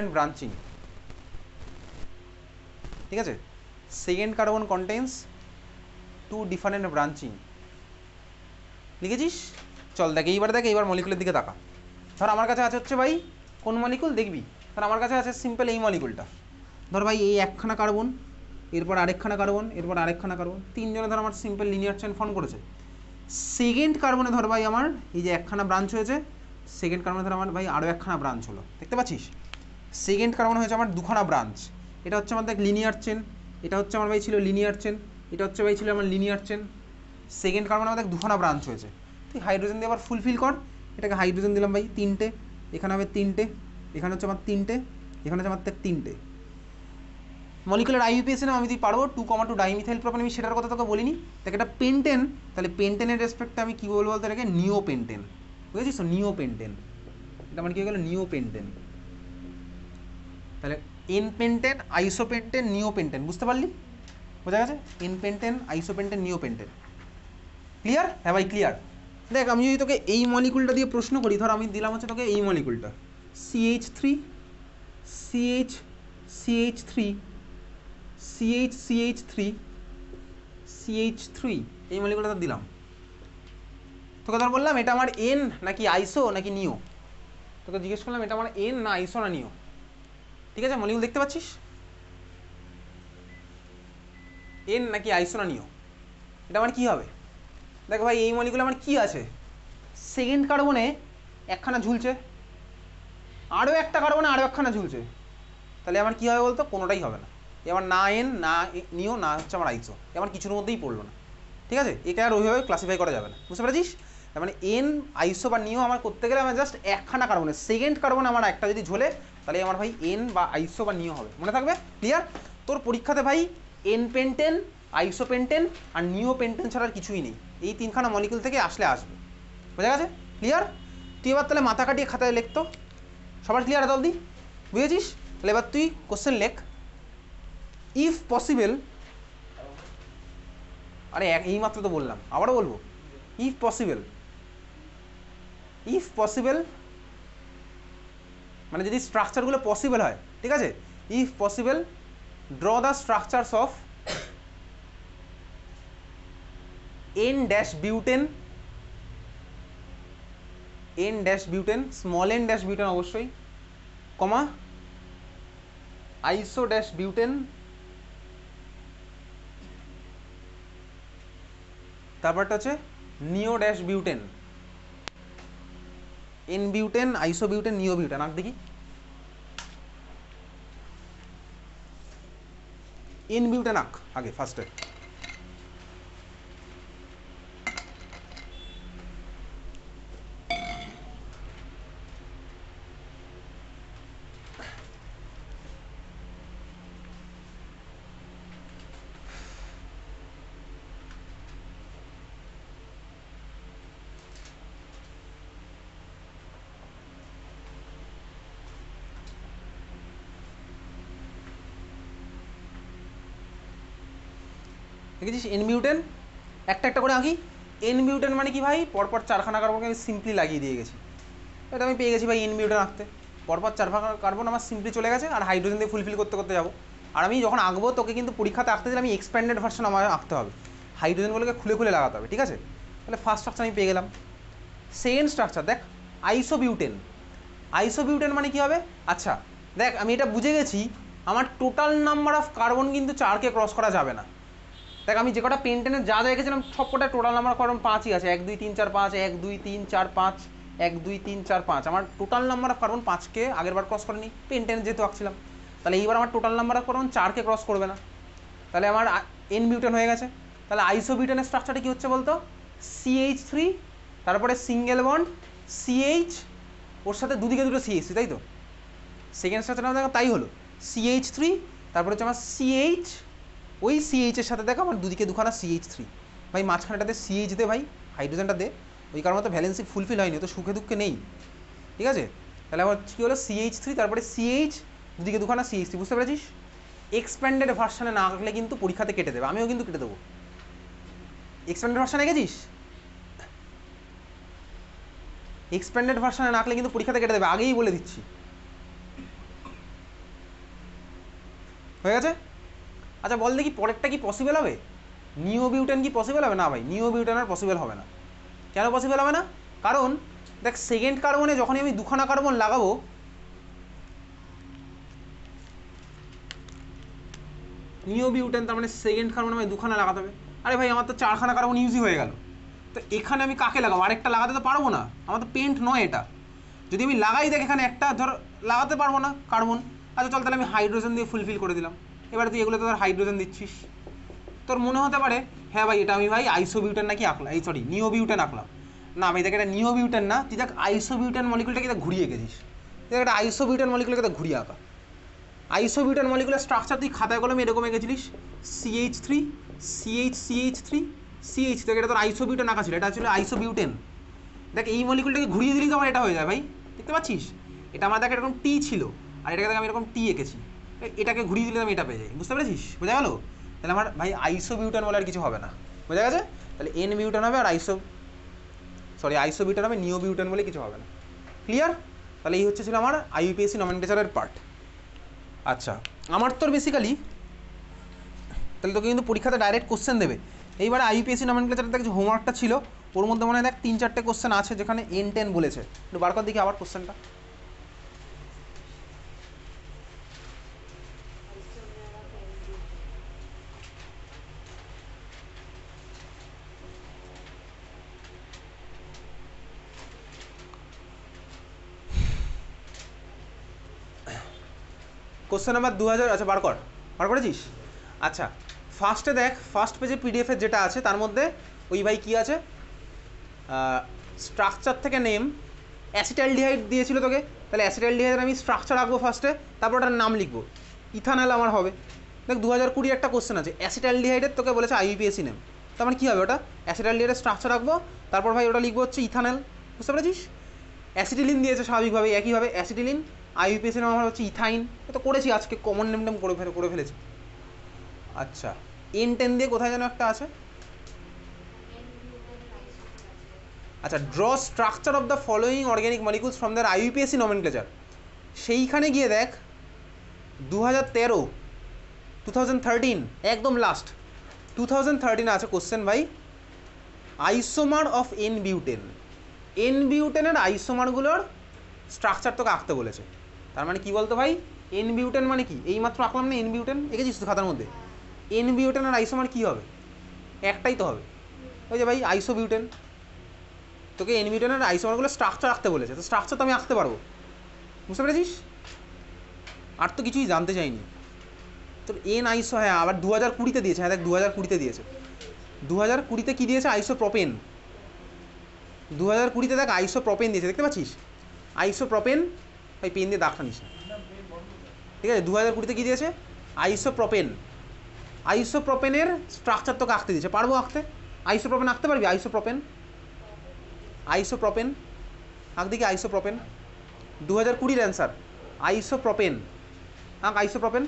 And branching ঠিক আছে second carbon contains two different branching লিখেছিস চল দেখ এইবার দেখ এইবার মলিকুলের দিকে তাকা ধর আমার কাছে আছে হচ্ছে ভাই কোন মলিকুল দেখবি ধর আমার কাছে আছে সিম্পল এই মলিকুলটা ধর ভাই এই একখানা কার্বন এরপর আরেকখানা কার্বন এরপর আরেকখানা কার্বন তিনজনে ধর আমার সিম্পল লিনিয়ার চেন ফর্ম করেছে সেকেন্ড কার্বনে ধর ভাই আমার এই যে একখানা ব্রাঞ্চ হয়েছে সেকেন্ড কার্বনে ধর আমার ভাই আরও একখানা ব্রাঞ্চ হলো দেখতে পাচ্ছিস সেকেন্ড কার্বন হয়েছে আমার দুখানা ব্রাঞ্চ এটা হচ্ছে আমাদের লিনিয়ার চেন এটা হচ্ছে আমার ভাই ছিল লিনিয়ার চেন এটা হচ্ছে ভাই ছিল আমার লিনিয়ার চেন সেকেন্ড কার্বন আমাদের দুখানা ব্রাঞ্চ হয়েছে তুই হাইড্রোজেন দিয়ে আবার ফুলফিল কর এটাকে হাইড্রোজেন দিলাম ভাই তিনটে এখানে হবে তিনটে এখানে হচ্ছে আমার তিনটে এখানে হচ্ছে আমার তিনটে মলিকুলার আইইউপিএসে না আমি যদি পারবো two comma two dimethyl propane আমি সেটার কথা তোকে বলিনি তাকে এটা পেন্টেন তাহলে পেন্টেনের রেসপেক্টে আমি কী বলবো বলতে এটাকে নিও পেন্টেন বুঝেছিস নিও পেন্টেন এটা আমার মানে কী হয়ে গেলো নিও পেন্টেন তাহলে এন পেন্টেন আইসোপেন্টেন নিওপেন্টেন বুঝতে পারলি বোঝা গেছে ইনপেন্টেন পেন্টেন আইসোপেন্টেন নিওপেন্টেন ক্লিয়ার হ্যাঁ ভাই ক্লিয়ার দেখ আমি যদি তোকে এই মলিকুলটা দিয়ে প্রশ্ন করি ধর আমি দিলাম হচ্ছে তোকে এই মলিকুলটা C H three C H C H three C H C H three C H three এই মলিকুলটা দিলাম তোকে ধর বললাম এটা আমার এন নাকি আইসো নাকি নিও তোকে জিজ্ঞেস করলাম এটা আমার এন না আইসো না নিও ঠিক আছে মলিউল দেখতে পাচ্ছিস এন নাকি আইসোনানীয় এটা আমার কি হবে দেখো ভাই এই মলিগুলো আমার কি আছে সেকেন্ড কার্বনে একখানা ঝুলছে আরও একটা কার্বনে আরও একখানা ঝুলছে তাহলে আমার কি হবে বলতো কোনোটাই হবে না আমার না এন না নিও না হচ্ছে আমার আইসো এ আমার কিছুর মধ্যেই পড়লো না ঠিক আছে এটা আর ওইভাবে ক্লাসিফাই করা যাবে না বুঝতে পেরেছিস মানে এন আইসো বা নিও আমার করতে গেলে আমার জাস্ট একখানা কার্বনে সেকেন্ড কার্বনে আমার একটা যদি ঝোলে তাহলে আমার ভাই এন বা আইসো বা নিও হবে মনে থাকবে ক্লিয়ার তোর পরীক্ষাতে ভাই এন পেন্টেন আইসো পেন্টেন আর নিও পেন্টেন ছাড়া কিছুই নেই এই তিনখানা মলিকুল থেকে আসলে আসবে বোঝা গেছে ক্লিয়ার তুই এবার তাহলে মাথা কাটিয়ে খাতায় লিখতো সবার ক্লিয়ার এত দি বুঝেছিস তাহলে এবার তুই কোশ্চেন লেখ ইফ পসিবল আরে এই মাত্র তো বললাম আবারও বলবো ইফ পসিবল ইফ পসিবল মানে যদি স্ট্রাকচারগুলো পসিবল হয় ঠিক আছে if possible draw the structures of n dash butane n dash butane small n dash butane অবশ্যই কমা আইসো ড্যাশ বিউটেন তারপরটা হচ্ছে neo dash butane n n butane neo neobutane आप देखिए इनब्यूटेन आख आगे फर्स्ट है দেখেছিস এন মিউটেন একটা একটা করে আঁকি এন মিউটেন মানে কি ভাই পরপর চারখানা কার্বনকে আমি সিম্পলি লাগিয়ে দিয়ে গেছি এটা আমি পেয়ে গেছি ভাই এন মিউটেন আঁকতে পরপর চারখানা কার্বন আমার সিম্পলি চলে গেছে আর হাইড্রোজেন দিয়ে ফুলফিল করতে করতে যাবো আর আমি যখন আঁকবো তোকে কিন্তু পরীক্ষাতে আঁকতে দিলে আমি এক্সপ্যান্ডেড ভার্সন আমার আঁকতে হবে হাইড্রোজেনগুলোকে খুলে খুলে লাগাতে হবে ঠিক আছে তাহলে ফার্স্ট স্ট্রাকচার আমি পেয়ে গেলাম সেকেন্ড স্ট্রাকচার দেখ আইসোবিউটেন আইসোবিউটেন মানে কি হবে আচ্ছা দেখ আমি এটা বুঝে গেছি আমার টোটাল নাম্বার অফ কার্বন কিন্তু চারকে ক্রস করা যাবে না দেখ আমি যে কটা পেন টেনে যা যা এঁকেছিলাম সব কটা টোটাল নাম্বার কারণ পাঁচই আছে এক দুই তিন চার পাঁচ এক দুই তিন চার পাঁচ এক দুই তিন চার পাঁচ আমার টোটাল নাম্বার অফ কার্বন পাঁচকে আগের বার ক্রস করেনি পেন টেনে যেহেতু আঁকছিলাম তাহলে এইবার আমার টোটাল নাম্বার অফ কার্বন চারকে ক্রস করবে না তাহলে আমার এন বিউটেন হয়ে গেছে তাহলে আইসো বিউটেনের স্ট্রাকচারটা কী হচ্ছে বলতো সিএইচ থ্রি তারপরে সিঙ্গেল বন্ড সিএইচ ওর সাথে দুদিকে দুটো সিএইচ তাই তো সেকেন্ড স্ট্রাকচারটা দেখো তাই হলো সিএইচ থ্রি তারপরে হচ্ছে আমার সিএইচ ওই সিএইচের সাথে দেখো আমার দুদিকে দুখানা সিএইচ থ্রি ভাই মাঝখানটাতে সিএইচ দে ভাই হাইড্রোজেনটা দে ওই কারণে তো ভ্যালেন্সি ফুলফিল হয়নি তো সুখে দুঃখে নেই ঠিক আছে তাহলে আমার কী হলো সিএইচ থ্রি তারপরে সিএইচ দুদিকে দুখানা সিএইচ থ্রি বুঝতে পেরেছিস এক্সপ্যান্ডেড ভার্সানে না আঁকলে কিন্তু পরীক্ষাতে কেটে দেবে আমিও কিন্তু কেটে দেবো এক্সপ্যান্ডেড ভার্সানে গেছিস এক্সপ্যান্ডেড ভার্সানে নাকলে কিন্তু পরীক্ষাতে কেটে দেবে আগেই বলে দিচ্ছি হয়ে গেছে আচ্ছা বল দেখি পরেরটা কি পসিবল হবে নিউ বিউটেন কি পসিবল হবে না ভাই নিউ বিউটেন আর পসিবল হবে না কেন পসিবল হবে না কারণ দেখ সেকেন্ড কার্বনে যখনই আমি দুখানা কার্বন লাগাবো নিউ বিউটেন তার মানে সেকেন্ড কার্বন আমি দুখানা লাগাতে হবে আরে ভাই আমার তো চারখানা কার্বন ইউজই হয়ে গেল তো এখানে আমি কাকে লাগাবো আরেকটা লাগাতে তো পারবো না আমার তো পেন্ট নয় এটা যদি আমি লাগাই দেখ এখানে একটা ধর লাগাতে পারবো না কার্বন আচ্ছা চল তাহলে আমি হাইড্রোজেন দিয়ে ফুলফিল করে দিলাম এবারে তুই এগুলো তোর হাইড্রোজেন দিচ্ছিস তোর মনে হতে পারে হ্যাঁ ভাই এটা আমি ভাই আইসোবিউটান নাকি আঁকলাম এই সরি নিওবিউটান আঁকলাম না ভাই দেখ এটা নিওবিউটান না তুই দেখ আইসোবিউটান মলিকুলটাকে দেখ ঘুরিয়ে গেছিস দেখ এটা আইসোবিউটান মলিকুলকে দেখ ঘুরিয়ে আঁকা আইসোবিউটান মলিকুলার স্ট্রাকচার তুই খাতায় কলমে এরকম এঁকেছিলিস C H three C H C H three C H দেখ এটা তোর আইসোবিউটান আঁকা ছিল এটা ছিল আইসোবিউটেন দেখ এই মলিকুলটাকে ঘুরিয়ে দিলি তো আমার এটা হয়ে যায় ভাই দেখতে পাচ্ছিস এটা আমার দেখ এরকম টি ছিল আর এটাকে দেখ আমি এরকম টি এঁকেছি এটাকে ঘুরিয়ে দিলে আমি এটা পেয়ে যাই বুঝতে পেরেছিস বোঝা গেল তাহলে আমার ভাই আইসো বিউটান বলে আর কিছু হবে না বোঝা গেছে তাহলে এন বিউটান হবে আর আইসো সরি আইসো বিউটান হবে নিও বিউটান বলে কিছু হবে না ক্লিয়ার তাহলে এই হচ্ছে ছিল আমার আইইউপিএসসি নমেনটেচারের পার্ট আচ্ছা আমার তোর বেসিক্যালি তাহলে তোকে কিন্তু পরীক্ষাতে ডাইরেক্ট কোশ্চেন দেবে এইবার আইপিএসসি নমেনক্লেচারের কিছু হোমওয়ার্কটা ছিল ওর মধ্যে মনে হয় দেখ তিন চারটে কোশ্চেন আছে যেখানে এন টেন বলেছে একটু বারবার দেখি আবার কোশ্চেনটা কোশ্চেন নাম্বার দু হাজার আচ্ছা বার কর বার করেছিস আচ্ছা ফার্স্টে দেখ ফার্স্ট পেজে পিডিএফের যেটা আছে তার মধ্যে ওই ভাই কী আছে স্ট্রাকচার থেকে নেম অ্যাসিটালডিহাইড দিয়েছিল তোকে তাহলে অ্যাসিটালডিহাইডের আমি স্ট্রাকচার রাখবো ফার্স্টে তারপর ওটার নাম লিখবো ইথানাল আমার হবে দেখ দু হাজার কুড়ি একটা কোশ্চেন আছে অ্যাসিটালডিহাইডের তোকে বলেছে আইইউপিএসি নেম তো আমার কী হবে ওটা অ্যাসিটালডিহাইডের স্ট্রাকচার রাখবো তারপর ভাই ওটা লিখবো হচ্ছে ইথানাল বুঝতে পেরেছিস অ্যাসিটিলিন দিয়েছে স্বাভাবিকভাবে একইভাবে অ্যাসিটিলিন আইইউপিএসের নাম হচ্ছে ইথাইন তো করেছি আজকে কমন নেম টেম করে করে ফেলেছি আচ্ছা এন টেন দিয়ে কোথায় যেন একটা আছে আচ্ছা draw structure of the following organic molecules from their IUPAC nomenclature সেইখানে গিয়ে দেখ দু হাজার তেরো টু থাউজেন্ড থার্টিন একদম লাস্ট টু থাউজেন্ড থার্টিন আছে কোশ্চেন ভাই isomer of n butane n বিউটেনের আইসোমারগুলোর স্ট্রাকচার তোকে আঁকতে বলেছে তার মানে কি বলতো ভাই এন বিউটেন মানে কি এইমাত্র আঁকলাম না এন বিউটেন এঁকেছিস তো খাতার মধ্যে এন বিউটেন আর মানে কী হবে একটাই তো হবে ওই যে ভাই আইসো বিউটেন তোকে এন বিউটেন আর আইসোমারগুলো স্ট্রাকচার আঁকতে বলেছে তো স্ট্রাকচার তো আমি আঁকতে পারবো বুঝতে পেরেছিস আর তো কিছুই জানতে চাইনি তোর এন আইসো হ্যাঁ আবার দু হাজার কুড়িতে দিয়েছে হ্যাঁ দেখ দু হাজার কুড়িতে দিয়েছে দু হাজার কুড়িতে কী দিয়েছে আইসো প্রপেন দু হাজার কুড়িতে দেখ আইসো প্রপেন দিয়েছে দেখতে পাচ্ছিস আইসো প্রপেন ওই পেন দিয়ে দাগ টানিস না ঠিক আছে দু হাজার কুড়িতে কী দিয়েছে আইসো আইসো প্রোপেনের স্ট্রাকচার তোকে আঁকতে দিয়েছে পারবো আঁকতে আইসো প্রোপেন আঁকতে পারবি আইসো প্রোপেন আঁকদি কি দেখি প্রোপেন দু হাজার কুড়ির অ্যান্সার প্রোপেন আঁক আইসো প্রোপেন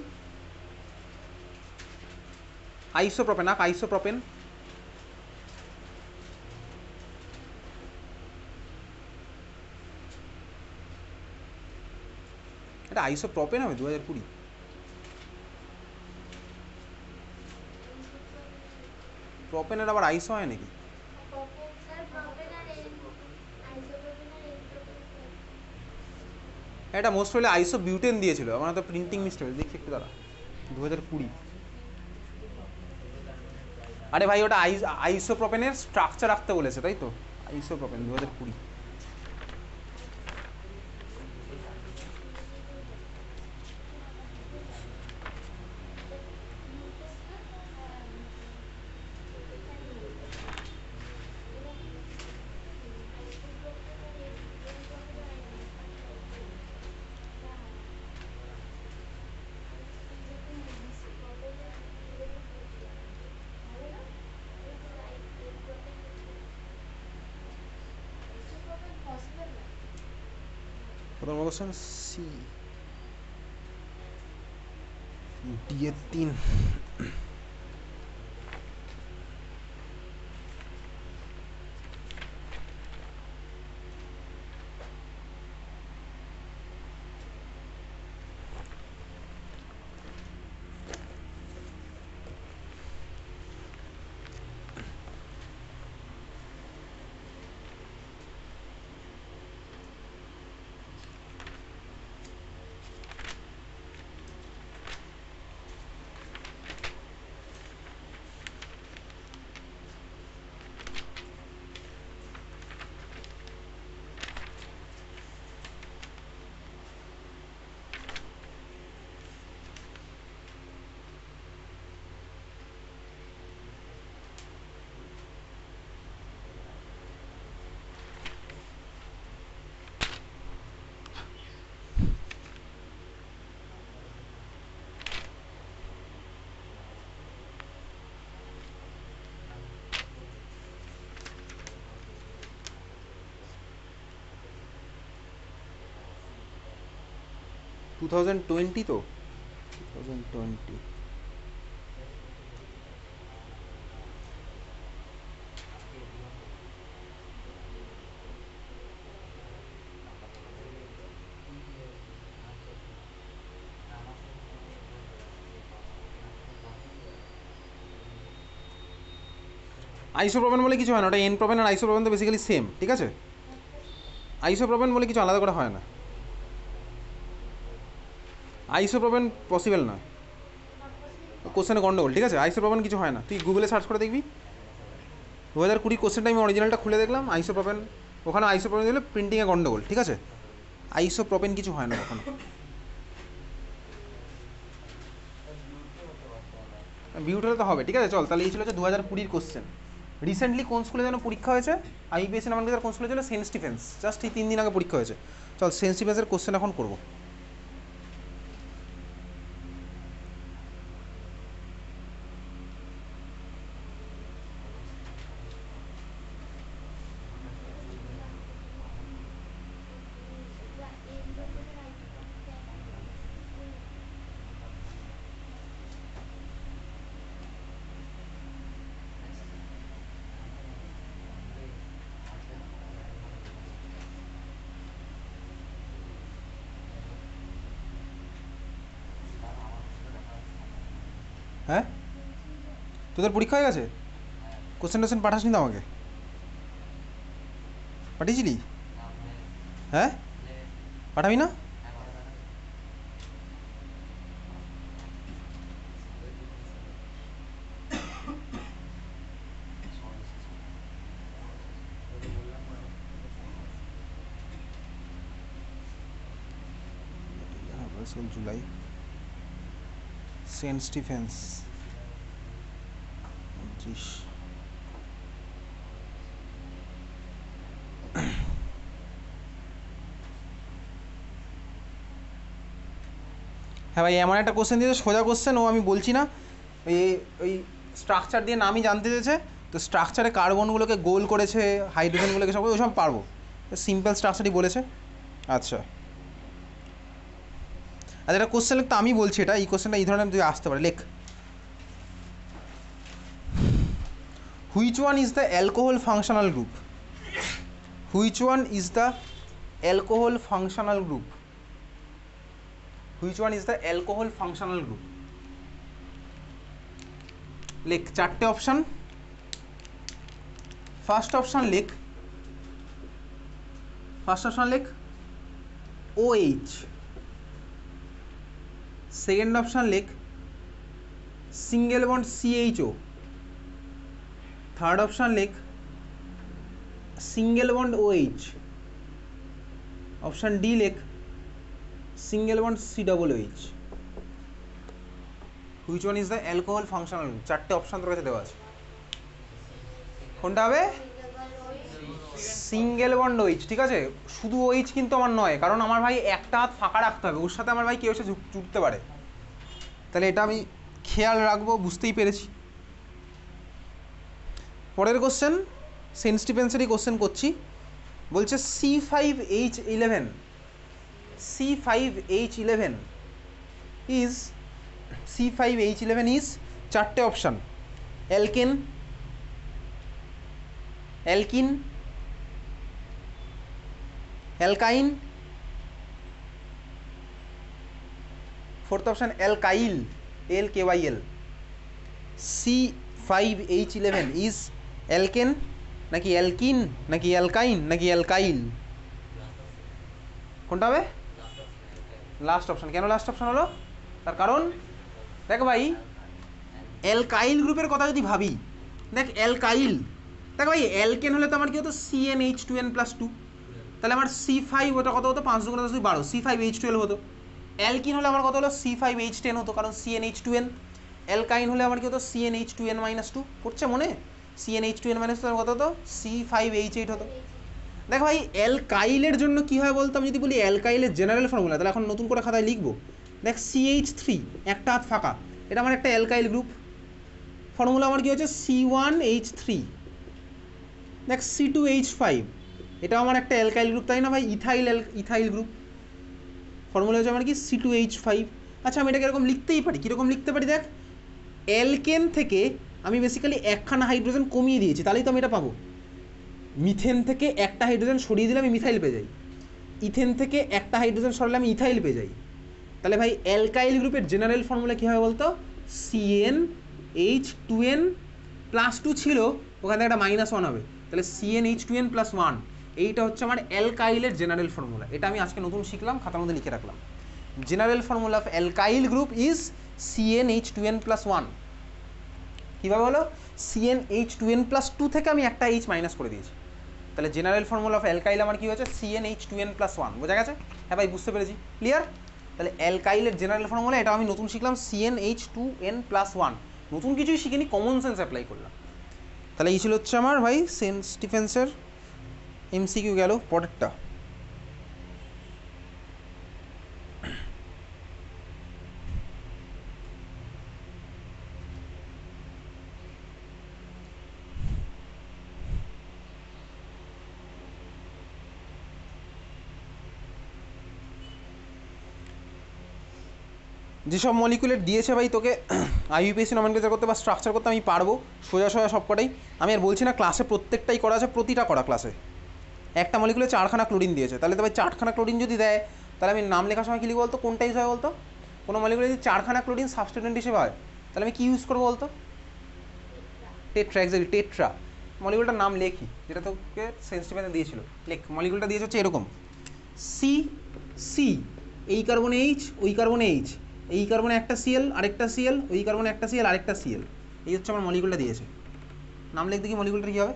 আঁক প্রোপেন এটা আইসো প্রপে নামে দু হাজার কুড়ি প্রপেনের আবার আইসো হয় নাকি এটা মোস্ট অলি আইসো বিউটেন দিয়েছিল আমার তো প্রিন্টিং মিস্টেক দেখি একটু দাঁড়া দু হাজার কুড়ি আরে ভাই ওটা আইসো প্রপেনের স্ট্রাকচার রাখতে বলেছে তাই তো আইসো প্রপেন দু হাজার কুড়ি Perdón, ¿cuántos son? Sí. Dietin. Two thousand twenty তো টু থাউজেন্ড টোয়েন্টি আইসোপ্রোপেন বলে কিছু হয় না ওটা এন প্রোপেন আর আইসোপ্রোপেন তো বেসিক্যালি সেম ঠিক আছে আইসোপ্রোপেন বলে কিছু আলাদা করে হয় না আইসোপ্রোপেন পসিবল না কোশ্চেনে গন্ডগোল ঠিক আছে আইসোপ্রোপেন কিছু হয় না তুই গুগলে সার্চ করে দেখবি দু হাজার কুড়ি কোশ্চেনটা আমি অরিজিনালটা খুলে দেখলাম আইসোপ্রোপেন ওখানে আইসোপ্রোপেন দিলে প্রিন্টিংয়ে গন্ডগোল ঠিক আছে আইসোপ্রোপেন কিছু হয় না কখনো বিউটালে তো হবে ঠিক আছে চল তাহলে এই ছিল হচ্ছে দু হাজার কুড়ির কোশ্চেন রিসেন্টলি কোন স্কুলে যেন পরীক্ষা হয়েছে আইবিএস e নামাঙ্কিতার কোন স্কুলে ছিল সেন্ট স্টিফেন্স জাস্ট এই তিন দিন আগে পরীক্ষা হয়েছে চল সেন্ট স্টিফেন্সের কোশ্চেন এখন করবো তোদের পরীক্ষা হয়ে গেছে কোশ্চেন টোশ্চেন পাঠাসনি তো আমাকে পাঠিয়েছিলি হ্যাঁ পাঠাবি না জুলাই সেন্ট স্টিফেন্স পঁচিশ হ্যাঁ ভাই এমন একটা কোশ্চেন দিয়েছে সোজা কোশ্চেন ও আমি বলছি না ওই ওই স্ট্রাকচার দিয়ে নামই জানতে চেয়েছে তো স্ট্রাকচারে কার্বনগুলোকে গোল করেছে হাইড্রোজেনগুলোকে সব সব পারবো সিম্পল স্ট্রাকচারই বলেছে আচ্ছা আচ্ছা একটা কোশ্চেন তো আমি বলছি এটা এই কোশ্চেনটা এই ধরনের তুই আসতে পারে লেখ which one is the alcohol functional group which one is the alcohol functional group which one is the alcohol functional group লেখ চারটে অপশান ফার্স্ট অপশান লেখ ফার্স্ট অপশান লেখ ওএইচ সেকেন্ড অপশান লেখ single bond C H O third option লেখ single bond O H option D লেখ single bond C double O H which one is the alcohol functional চারটে option তোর কাছে দেওয়া আছে কোনটা হবে সিঙ্গেল বন্ড ওইচ ঠিক আছে শুধু ওইচ কিন্তু আমার নয় কারণ আমার ভাই একটা হাত ফাঁকা রাখতে হবে ওর সাথে আমার ভাই কেউ এসে জুটতে পারে তাহলে এটা আমি খেয়াল রাখবো বুঝতেই পেরেছি পরের কোশ্চেন সেন্ট স্টিফেন্সেরই কোশ্চেন করছি বলছে C five H eleven C five H eleven is C five H eleven is চারটে option alkane alkene alkyne fourth option alkyl L K Y L C five H eleven is alkane নাকি alkene নাকি alkyne নাকি alkyl কোনটা হবে last option কেন last option হলো তার কারণ দেখ ভাই অ্যালকাইল গ্রুপের কথা যদি ভাবি দেখ অ্যালকাইল দেখ ভাই অ্যালকেন হলে তো আমার কি হতো C n H two n plus two তাহলে আমার সি ফাইভ ওটা কত হতো পাঁচ দুগুণ দশ বারো সি ফাইভ এইচ টুয়েলভ হতো অ্যালকিন হলে আমার কত হলো সি ফাইভ এইচ টেন হতো কারণ C n H two n alkyne হলে আমার কি হতো C n H two n minus two করছে মনে C n H two n minus কত হতো সি ফাইভ এইচ এইট হতো দেখো ভাই অ্যালকাইলের জন্য কী হয় বলতো আমি যদি বলি অ্যালকাইলের জেনারেল ফর্মুলা তাহলে এখন নতুন করে খাতায় লিখবো দেখ সি এইচ থ্রি একটা হাত ফাঁকা এটা আমার একটা অ্যালকাইল গ্রুপ ফর্মুলা আমার কী হচ্ছে সি ওয়ান এইচ থ্রি দেখ সি টু এইচ ফাইভ এটা আমার একটা অ্যালকাইল গ্রুপ তাই না ভাই ইথাইল ইথাইল গ্রুপ ফর্মুলা হচ্ছে আমার কি সি টু এইচ ফাইভ আচ্ছা আমি এটাকে এরকম লিখতেই পারি কীরকম লিখতে পারি দেখ অ্যালকেন থেকে আমি বেসিক্যালি একখানা হাইড্রোজেন কমিয়ে দিয়েছি তাহলেই তো আমি এটা পাবো মিথেন থেকে একটা হাইড্রোজেন সরিয়ে দিলে আমি মিথাইল পেয়ে যাই ইথেন থেকে একটা হাইড্রোজেন সরালে আমি ইথাইল পেয়ে যাই তাহলে ভাই অ্যালকাইল গ্রুপের জেনারেল ফর্মুলা কী হবে বলতো C n H two n plus two ছিল ওখান থেকে একটা মাইনাস ওয়ান হবে তাহলে C n H two n plus one এইটা হচ্ছে আমার অ্যালকাইলের জেনারেল ফর্মুলা এটা আমি আজকে নতুন শিখলাম খাতার মধ্যে লিখে রাখলাম general formula of alkyl group is C n H two n plus one কীভাবে হলো C n H two n plus two থেকে আমি একটা এইচ মাইনাস করে দিয়েছি তাহলে জেনারেল ফর্মুলা অফ অ্যালকাইল আমার কী হয়েছে C n H two n plus one বোঝা গেছে হ্যাঁ ভাই বুঝতে পেরেছি ক্লিয়ার তাহলে অ্যালকাইলের জেনারেল ফর্মুলা এটা আমি নতুন শিখলাম C n H two n plus one নতুন কিছুই শিখিনি কমন সেন্স অ্যাপ্লাই করলাম তাহলে এই ছিল হচ্ছে আমার ভাই সেন্ট স্টিফেন্সের এমসিকিউ গেল পরেরটা যেসব মলিকুলের দিয়েছে ভাই তোকে আইইউপিএসসি নমেনক্লেচার করতে বা স্ট্রাকচার করতে আমি পারবো সোজা সোজা সব কটাই আমি আর বলছি না ক্লাসে প্রত্যেকটাই করা আছে প্রতিটা করা ক্লাসে একটা মলিকুলে চারখানা ক্লোরিন দিয়েছে তাহলে তো ভাই চারখানা ক্লোরিন যদি দেয় তাহলে আমি নাম লেখার সময় কী লিখি বলতো কোনটা ইউজ হয় বলতো কোনো মলিকুলে যদি চারখানা ক্লোরিন সাবস্টুডেন্ট হিসেবে হয় তাহলে আমি কী ইউজ করবো বলতো টেট্রা একজাক্টলি টেট্রা মলিকুলটার নাম লেখি যেটা তোকে সেন্সিটিভেন দিয়েছিল লেখ মলিকুলটা দিয়েছে হচ্ছে এরকম সি সি এই কার্বন এইচ ওই কার্বন এইচ এই কার্বনে একটা সিএল আরেকটা সিএল ওই কার্বনে একটা সিএল আরেকটা সিএল এই হচ্ছে আমার মলিকুলটা দিয়েছে নাম লিখ দেখি মলিকুলটা কী হবে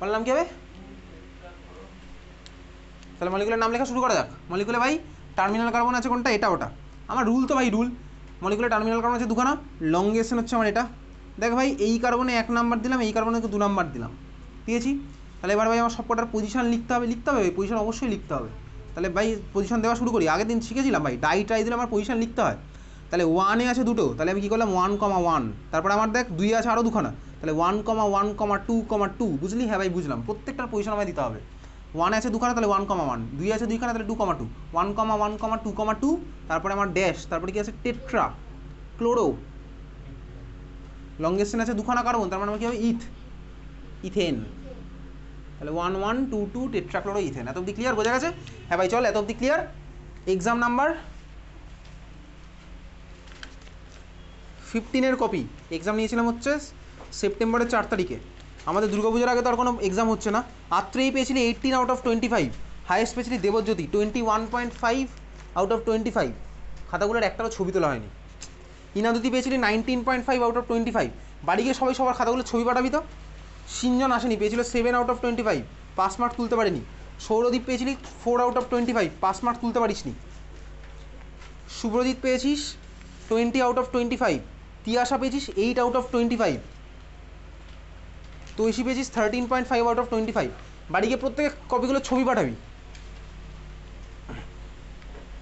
বললাম কী হবে তাহলে মলিকুলের নাম লেখা শুরু করা যাক মলিকুলে ভাই টার্মিনাল কার্বন আছে কোনটা এটা ওটা আমার রুল তো ভাই রুল মলিকুলে টার্মিনাল কার্বন আছে দুখানা লংগেশন হচ্ছে আমার এটা দেখ ভাই এই কার্বনে এক নাম্বার দিলাম এই কার্বনে দু নাম্বার দিলাম দিয়েছি তাহলে এবার ভাই আমার সবকটার পজিশান লিখতে হবে লিখতে হবে পজিশান অবশ্যই লিখতে হবে তাহলে ভাই পজিশন দেওয়া শুরু করি আগের দিন শিখেছিলাম ভাই ডাই ট্রাই দিলে আমার পজিশন লিখতে হয় তাহলে ওয়ানে আছে দুটো তাহলে আমি কী করলাম ওয়ান কমা ওয়ান তারপরে আমার দেখ দুই আছে আরও দুখানা তাহলে one comma one comma two comma two বুঝলি হ্যাঁ ভাই বুঝলাম প্রত্যেকটার পজিশন আমায় দিতে হবে ওয়ানে আছে দুখানা তাহলে ওয়ান কমা ওয়ান দুই আছে দুইখানা তাহলে two comma two one comma one comma two comma two তারপরে আমার ড্যাশ তারপরে কি আছে টেট্রা ক্লোরো লঙ্গেস্টেন আছে দুখানা কার্বন তার মানে কি হবে ইথ ইথেন তাহলে one one two two tetrachloroethane এত অব্দি ক্লিয়ার বোঝা গেছে হ্যাঁ ভাই চল এত অব্দি ক্লিয়ার এক্সাম নাম্বার ফিফটিনের কপি এক্সাম নিয়েছিলাম হচ্ছে সেপ্টেম্বরের চার তারিখে আমাদের পুজোর আগে তো আর কোনো এক্সাম হচ্ছে না আত্রেই পেয়েছিলি eighteen out of twenty five highest পেয়েছিলি Debjyoti twenty one point five out of twenty five খাতাগুলোর একটারও ছবি তোলা হয়নি ইনাদুতি পেয়েছিলি nineteen point five out of twenty five বাড়ি গিয়ে সবাই সবার খাতাগুলো ছবি পাঠাবি তো সিনজন আসেনি পেয়েছিল seven out of twenty five pass mark তুলতে পারেনি সৌরদীপ পেয়েছিলি four out of twenty five pass mark তুলতে পারিস নি শুভ্রজিৎ পেয়েছিস twenty out of twenty five Tiasha পেয়েছিস eight out of twenty five Toishi পেয়েছিস thirteen point five out of twenty five বাড়ি গিয়ে প্রত্যেকে কপিগুলো ছবি পাঠাবি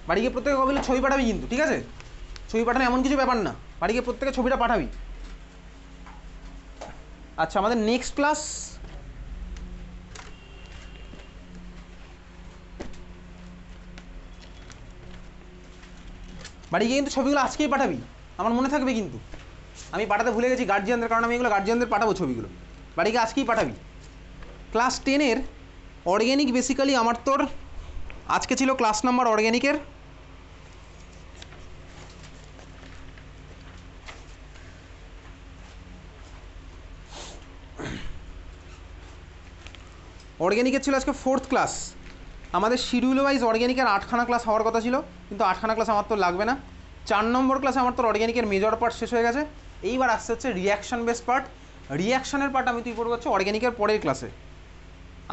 বাড়ি গিয়ে প্রত্যেকে কপিগুলো ছবি পাঠাবি কিন্তু ঠিক আছে ছবি পাঠানো এমন কিছু ব্যাপার না বাড়ি গিয়ে প্রত্যেকে ছবিটা পাঠাবি আচ্ছা আমাদের নেক্সট ক্লাস বাড়ি গিয়ে কিন্তু ছবিগুলো আজকেই পাঠাবি আমার মনে থাকবে কিন্তু আমি পাঠাতে ভুলে গেছি গার্জিয়ানদের কারণ আমি এগুলো গার্জিয়ানদের পাঠাবো ছবিগুলো বাড়ি গিয়ে আজকেই পাঠাবি ক্লাস টেনের অর্গ্যানিক বেসিক্যালি আমার তোর আজকে ছিল ক্লাস নাম্বার অর্গ্যানিকের অর্গ্যানিকের ছিল আজকে ফোর্থ ক্লাস আমাদের শিডিউল ওয়াইজ অর্গ্যানিকের আটখানা ক্লাস হওয়ার কথা ছিল কিন্তু আটখানা ক্লাস আমার তো লাগবে না চার নম্বর ক্লাসে আমার তো অর্গ্যানিকের মেজর পার্ট শেষ হয়ে গেছে এইবার আসতে হচ্ছে রিয়াকশন বেস পার্ট রিয়াকশনের পার্ট আমি তুই পড়বো হচ্ছে অর্গ্যানিকের পরের ক্লাসে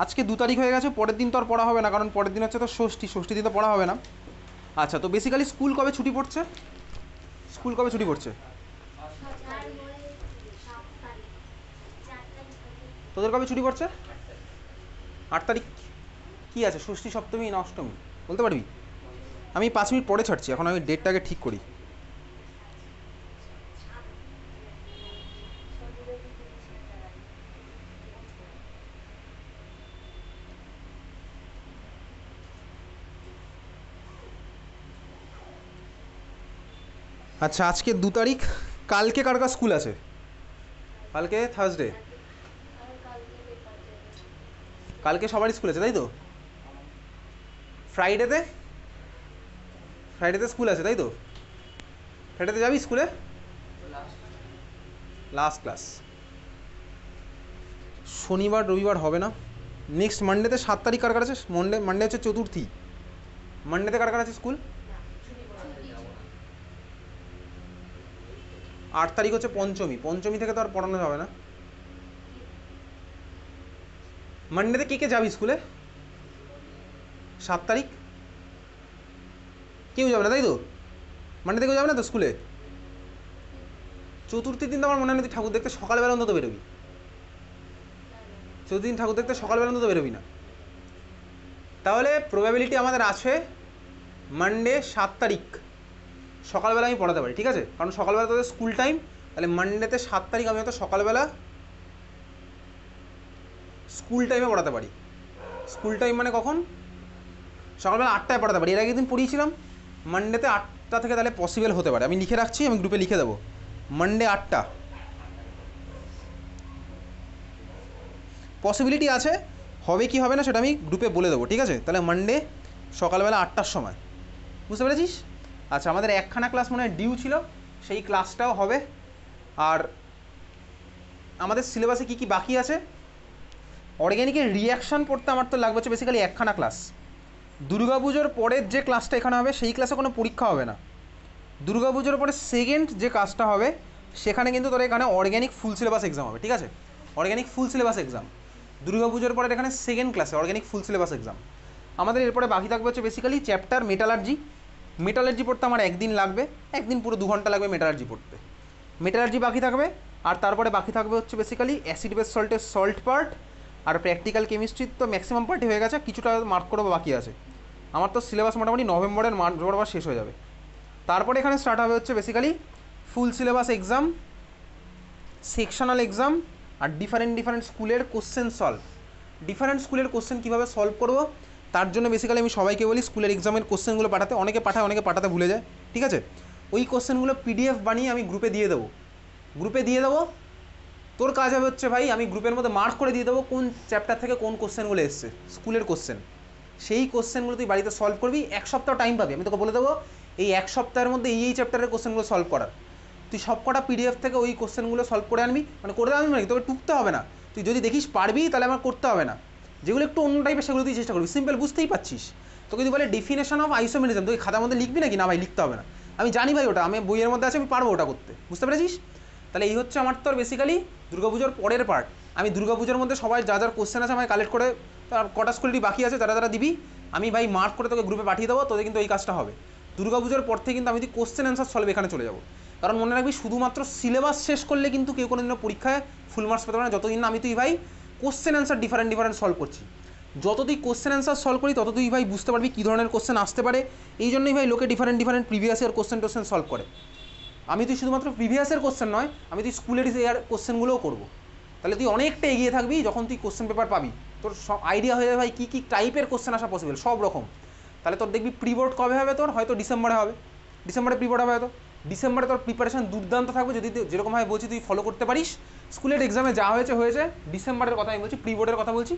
আজকে দু তারিখ হয়ে গেছে পরের দিন তো আর পড়া হবে না কারণ পরের দিন হচ্ছে তো ষষ্ঠী ষষ্ঠী তো পড়া হবে না আচ্ছা তো বেসিক্যালি স্কুল কবে ছুটি পড়ছে স্কুল কবে ছুটি পড়ছে তোদের কবে ছুটি পড়ছে আট তারিখ কী আছে ষষ্ঠী সপ্তমী না অষ্টমী বলতে পারবি আমি পাঁচ মিনিট পরে ছাড়ছি এখন আমি ডেটটাকে ঠিক করি আচ্ছা আজকে দু তারিখ কালকে কার কার স্কুল আছে কালকে থার্সডে কালকে সবার স্কুল আছে তাই তো ফ্রাইডেতে ফ্রাইডেতে স্কুল আছে তাই তো ফ্রাইডেতে যাবি স্কুলে লাস্ট ক্লাস শনিবার রবিবার হবে না নেক্সট মানডেতে সাত তারিখ কার কার আছে মন্ডে মানডে হচ্ছে চতুর্থী মানডেতে কার কার আছে স্কুল আট তারিখ হচ্ছে পঞ্চমী পঞ্চমী থেকে তো আর পড়ানো যাবে না মানডেতে কে কে যাবে স্কুলে সাত তারিখ কেউ যাবে না তাই তো মানডেতে কেউ যাবে না তো স্কুলে চতুর্থীর দিন তো আমার মনে হয় ঠাকুর দেখতে সকালবেলা অন্তত বেরোবি চতুর্থী দিন ঠাকুর দেখতে সকালবেলা অন্তত বেরোবি না তাহলে প্রবাবিলিটি আমাদের আছে মানডে সাত তারিখ সকালবেলা আমি পড়াতে পারি ঠিক আছে কারণ সকালবেলা তোদের স্কুল টাইম তাহলে মানডেতে সাত তারিখ আমি হয়তো সকালবেলা স্কুল টাইমে পড়াতে পারি স্কুল টাইম মানে কখন সকালবেলা আটটায় পড়াতে পারি এর আগে দিন পড়িয়েছিলাম মানডেতে আটটা থেকে তাহলে পসিবল হতে পারে আমি লিখে রাখছি আমি গ্রুপে লিখে দেবো মানডে আটটা পসিবিলিটি আছে হবে কি হবে না সেটা আমি গ্রুপে বলে দেবো ঠিক আছে তাহলে মানডে সকালবেলা আটটার সময় বুঝতে পেরেছিস আচ্ছা আমাদের একখানা ক্লাস মনে হয় ডিউ ছিল সেই ক্লাসটাও হবে আর আমাদের সিলেবাসে কি কি বাকি আছে অর্গ্যানিকের রিয়াকশান পড়তে আমার তো লাগবে হচ্ছে বেসিক্যালি একখানা ক্লাস পুজোর পরের যে ক্লাসটা এখানে হবে সেই ক্লাসে কোনো পরীক্ষা হবে না পুজোর পরে সেকেন্ড যে কাজটা হবে সেখানে কিন্তু তোর এখানে অর্গ্যানিক ফুল সিলেবাস এক্সাম হবে ঠিক আছে অর্গ্যানিক ফুল সিলেবাস এক্সাম পুজোর পরে এখানে সেকেন্ড ক্লাসে অর্গ্যানিক ফুল সিলেবাস এক্সাম আমাদের এরপরে বাকি থাকবে হচ্ছে বেসিক্যালি চ্যাপ্টার মেটালার্জি মেটালার্জি পড়তে আমার একদিন লাগবে একদিন পুরো দু ঘন্টা লাগবে মেটালার্জি পড়তে মেটালার্জি বাকি থাকবে আর তারপরে বাকি থাকবে হচ্ছে বেসিক্যালি অ্যাসিড বেস সল্টের সল্ট পার্ট আর প্র্যাকটিক্যাল কেমিস্ট্রির তো ম্যাক্সিমাম পার্টি হয়ে গেছে কিছুটা মার্ক করবো বাকি আছে আমার তো সিলেবাস মোটামুটি নভেম্বরের মার্চ বরাবর শেষ হয়ে যাবে তারপরে এখানে স্টার্ট হবে হচ্ছে basically full syllabus exam sectional exam আর ডিফারেন্ট ডিফারেন্ট স্কুলের কোশ্চেন সলভ ডিফারেন্ট স্কুলের কোশ্চেন কীভাবে সলভ করবো তার জন্য বেসিক্যালি আমি সবাইকে বলি স্কুলের এক্সামের কোশ্চেনগুলো পাঠাতে অনেকে পাঠায় অনেকে পাঠাতে ভুলে যায় ঠিক আছে ওই কোশ্চেনগুলো পিডিএফ বানিয়ে আমি গ্রুপে দিয়ে দেবো গ্রুপে দিয়ে দেবো তোর কাজ হবে হচ্ছে ভাই আমি গ্রুপের মধ্যে মার্ক করে দিয়ে দেবো কোন চ্যাপ্টার থেকে কোন কোশ্চেনগুলো এসছে স্কুলের কোশ্চেন সেই কোশ্চেনগুলো তুই বাড়িতে সলভ করবি এক সপ্তাহ টাইম পাবি আমি তোকে বলে দেবো এই এক সপ্তাহের মধ্যে এই এই চ্যাপ্টারের কোশ্চেনগুলো সলভ করার তুই সব কটা পিডিএফ থেকে ওই কোশ্চেনগুলো সলভ করে আনবি মানে করে আনবি মানে তোকে টুকতে হবে না তুই যদি দেখিস পারবি তাহলে আমার করতে হবে না যেগুলো একটু অন্য টাইপের সেগুলো তুই চেষ্টা করবি সিম্পল বুঝতেই পারছিস তোকে যদি বলে ডিফিনেশন অফ আইসোমেরিজম তুই খাতার মধ্যে লিখবি নাকি না ভাই লিখতে হবে না আমি জানি ভাই ওটা আমি বইয়ের মধ্যে আছে আমি পারবো ওটা করতে বুঝতে পেরেছিস তাহলে এই হচ্ছে আমার তোর বেসিক্যালি দুর্গাপুজোর পরের পার্ট আমি দুর্গাপুজোর মধ্যে সবাই যা যার কোশ্চেন আছে আমায় কালেক্ট করে তার কটা স্কুলটি বাকি আছে তারা তারা দিবি আমি ভাই মার্ক করে তোকে গ্রুপে পাঠিয়ে দেবো তোদের কিন্তু এই কাজটা হবে দুর্গাপুজোর পর থেকে কিন্তু আমি যদি কোশ্চেন অ্যান্সার সলভ এখানে চলে যাবো কারণ মনে রাখবি শুধুমাত্র সিলেবাস শেষ করলে কিন্তু কেউ কোনো দিনও পরীক্ষায় ফুল মার্কস পেতে পারে না যতদিন না আমি তুই ভাই question answer different different solve করছি যত তুই কোশ্চেন অ্যান্সার সলভ করি তত তুই ভাই বুঝতে পারবি কী ধরনের কোশ্চেন আসতে পারে এই জন্যই ভাই লোকে different different previous year question টোশ্চেন সলভ করে আমি তুই শুধুমাত্র প্রিভিয়াসের কোশ্চেন নয় আমি তুই স্কুলের ইয়ার কোশ্চেনগুলোও করবো তাহলে তুই অনেকটা এগিয়ে থাকবি যখন তুই কোশ্চেন পেপার পাবি তোর সব আইডিয়া হয়ে যাবে ভাই কী কী টাইপের কোশ্চেন আসা পসিবল সব রকম তাহলে তোর দেখবি প্রিবোর্ড কবে হবে তোর হয়তো ডিসেম্বরে হবে ডিসেম্বরে প্রিবোর্ড হবে হয়তো ডিসেম্বরে তোর প্রিপারেশন দুর্দান্ত থাকবে যদি যেরকম হয় বলছি তুই ফলো করতে পারিস স্কুলের এক্সামে যা হয়েছে হয়েছে ডিসেম্বরের কথা আমি বলছি প্রিবোর্ডের কথা বলছি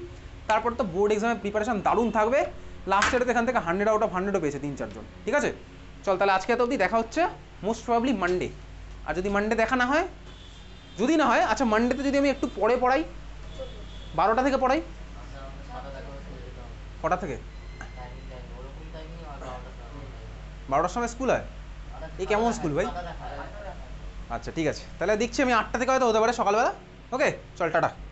তারপর তো বোর্ড এক্সামের প্রিপারেশন দারুণ থাকবে লাস্ট ইয়ারে এখান থেকে হান্ড্রেড আউট অফ হান্ড্রেডও পেয়েছে তিন চারজন ঠিক আছে চল তাহলে আজকে এত অবধি দেখা হচ্ছে মোস্ট প্রবলি মানডে আর যদি মানডে দেখা না হয় যদি না হয় আচ্ছা মানডেতে যদি আমি একটু পরে পড়াই বারোটা থেকে পড়াই কটা থেকে বারোটার সময় স্কুল হয় এই কেমন স্কুল ভাই আচ্ছা ঠিক আছে তাহলে দেখছি আমি আটটা থেকে হয়তো হতে পারে সকালবেলা ওকে চল টাটা